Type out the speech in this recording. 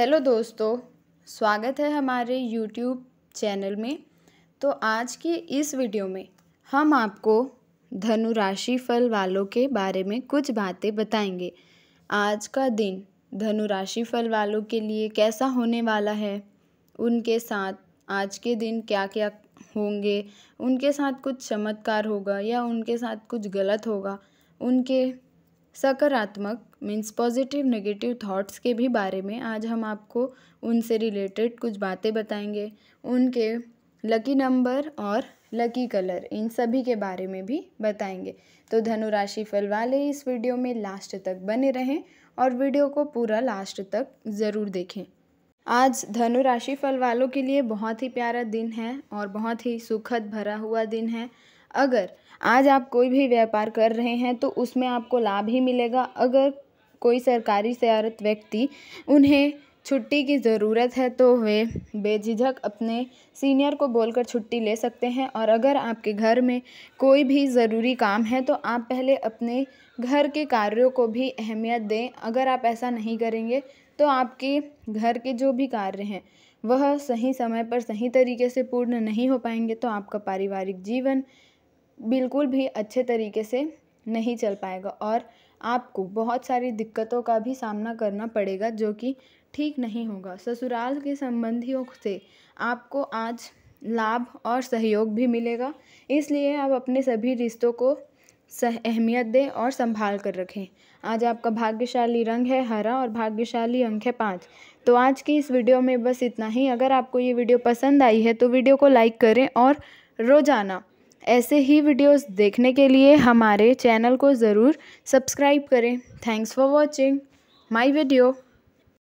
hello दोस्तों स्वागत है हमारे यूट्यूब चैनल में तो आज के इस वीडियो में हम आपको धनु राशि फल वालों के बारे में कुछ बातें बताएंगे आज का दिन धनु राशि फल वालों के लिए कैसा होने वाला है उनके साथ आज के दिन क्या क्या होंगे उनके साथ कुछ चमत्कार होगा या उनके साथ कुछ गलत होगा उनके सकारात्मक मीन्स पॉजिटिव नेगेटिव थॉट्स के भी बारे में आज हम आपको उनसे रिलेटेड कुछ बातें बताएंगे उनके लकी नंबर और लकी कलर इन सभी के बारे में भी बताएंगे तो धनु राशि फल वाले इस वीडियो में लास्ट तक बने रहें और वीडियो को पूरा लास्ट तक ज़रूर देखें आज धनु राशि फल वालों के लिए बहुत ही प्यारा दिन है और बहुत ही सुखद भरा हुआ दिन है अगर आज आप कोई भी व्यापार कर रहे हैं तो उसमें आपको लाभ ही मिलेगा अगर कोई सरकारी सेवारत व्यक्ति उन्हें छुट्टी की ज़रूरत है तो वे बेझिझक अपने सीनियर को बोलकर छुट्टी ले सकते हैं और अगर आपके घर में कोई भी ज़रूरी काम है तो आप पहले अपने घर के कार्यों को भी अहमियत दें अगर आप ऐसा नहीं करेंगे तो आपके घर के जो भी कार्य हैं वह सही समय पर सही तरीके से पूर्ण नहीं हो पाएंगे तो आपका पारिवारिक जीवन बिल्कुल भी अच्छे तरीके से नहीं चल पाएगा और आपको बहुत सारी दिक्कतों का भी सामना करना पड़ेगा जो कि ठीक नहीं होगा ससुराल के संबंधियों से आपको आज लाभ और सहयोग भी मिलेगा इसलिए आप अपने सभी रिश्तों को सह अहमियत दें और संभाल कर रखें आज आपका भाग्यशाली रंग है हरा और भाग्यशाली अंक है पाँच तो आज की इस वीडियो में बस इतना ही अगर आपको ये वीडियो पसंद आई है तो वीडियो को लाइक करें और रोज़ाना ऐसे ही वीडियोस देखने के लिए हमारे चैनल को ज़रूर सब्सक्राइब करें thanks for watching my video